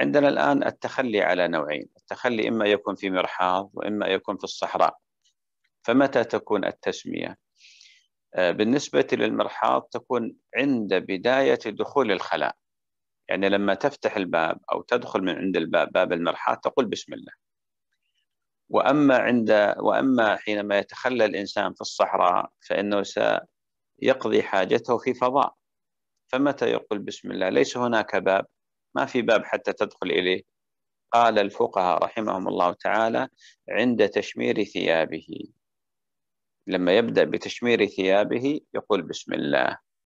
عندنا الآن التخلي على نوعين التخلي إما يكون في مرحاض وإما يكون في الصحراء فمتى تكون التسمية؟ آه، بالنسبة للمرحاض تكون عند بداية دخول الخلاء يعني لما تفتح الباب أو تدخل من عند الباب باب المرحاض تقول بسم الله وأما عند وأما حينما يتخلى الإنسان في الصحراء فإنه سيقضي حاجته في فضاء فمتى يقول بسم الله ليس هناك باب ما في باب حتى تدخل إليه قال الفقهاء رحمهم الله تعالى عند تشمير ثيابه لما يبدأ بتشمير ثيابه يقول بسم الله